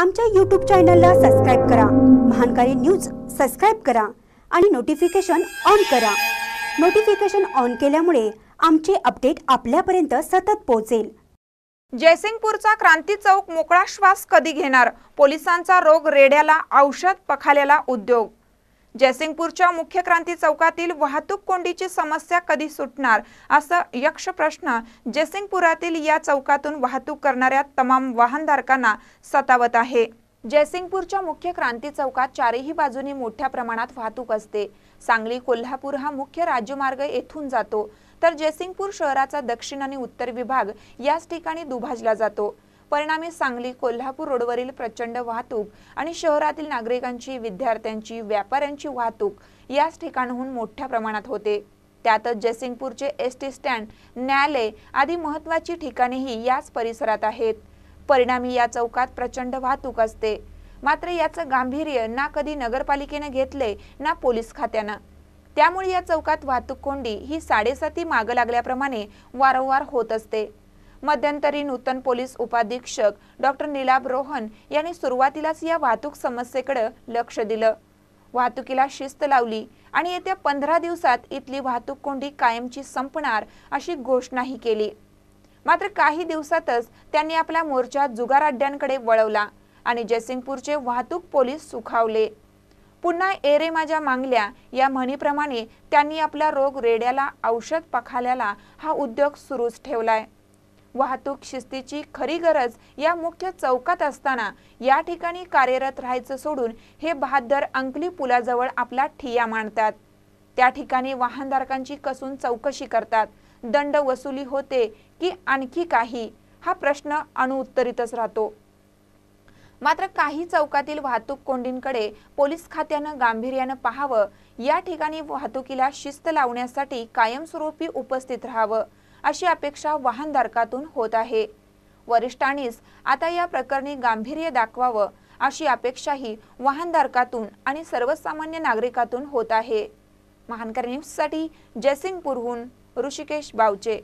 आमच्या यूट्यूब चॅनलला सबस्क्राईब करा महानकारी न्यूज सबस्क्राईब करा आणि नोटिफिकेशन ऑन करा नोटिफिकेशन ऑन केल्यामुळे आमचे अपडेट आपल्यापर्यंत सतत पोहोचेल जयसिंगपूरचा क्रांती चौक मोकळा श्वास कधी घेणार पोलिसांचा रोग रेड्याला औषध पखाल्याला उद्योग जयसिंगपूरच्या मुख्य क्रांती चौकातील वाहतूक कोंडीची समस्या कधी सुटणार असं यक्ष प्रश्न जयसिंगपुरातील या चौकातून वाहतूक करणाऱ्या तमाम वाहनधारकांना सतावत आहे जयसिंगपूरच्या मुख्य क्रांती चौकात चारही बाजूनी मोठ्या प्रमाणात वाहतूक असते सांगली कोल्हापूर हा मुख्य राज्यमार्ग येथून जातो तर जयसिंगपूर शहराचा दक्षिण आणि उत्तर विभाग याच ठिकाणी दुभाजला जातो परिणामी सांगली कोल्हापूर रोडवरील प्रचंड वाहतूक आणि शहरातील नागरिकांची विद्यार्थ्यांची व्यापाऱ्यांची वाहतूक याच ठिकाणहून मोठ्या प्रमाणात होते त्यातच जयसिंगपूरचे एस टी स्टँड न्यायालय आदी महत्त्वाची ठिकाणेही याच परिसरात आहेत परिणामी या चौकात प्रचंड वाहतूक असते मात्र याचं गांभीर्य ना कधी नगरपालिकेने घेतले ना पोलीस खात्यानं त्यामुळे या चौकात वाहतूक कोंडी ही साडेसाती मागं लागल्याप्रमाणे वारंवार होत असते मध्यंतरी नूतन पोलीस उपाधीक्षक डॉक्टर निलाब रोहन यांनी सुरुवातीलाच या वाहतूक समस्येकडे लक्ष दिलं वाहतुकीला शिस्त लावली आणि येत्या पंधरा दिवसात इथली वाहतूक कोंडी कायमची संपणार अशी घोषणाही केली मात्र काही दिवसातच त्यांनी आपला मोर्चा जुगार अड्ड्यांकडे वळवला आणि जयसिंगपूरचे वाहतूक पोलीस सुखावले पुन्हा एरे माझ्या मांगल्या या म्हणीप्रमाणे त्यांनी आपला रोग रेड्याला औषध पखाल्याला हा उद्योग सुरूच ठेवलाय वाहतूक शिस्तीची खरी गरज या मुख्य चौकात असताना या ठिकाणी कार्यरत राहायचं सोडून हे बहादर अंकली पुलाजवळ आपला ठिया मांडतात त्या ठिकाणी वाहनधारकांची कसून चौकशी करतात दंड वसुली होते की आणखी काही हा प्रश्न अनुउत्तरितच राहतो मात्र काही चौकातील वाहतूक कोंडींकडे पोलीस खात्यानं गांभीर्यानं पाहावं या ठिकाणी वाहतुकीला शिस्त लावण्यासाठी कायमस्वरूपी उपस्थित राहावं अशी अपेक्षा वाहनधारकातून होत आहे वरिष्ठांनीच आता या प्रकरणी गांभीर्य दाखवावं अशी अपेक्षाही वाहनधारकातून आणि सर्वसामान्य नागरिकातून होत आहे महानकर न्यूजसाठी जयसिंगपूरहून ऋषिकेश बावचे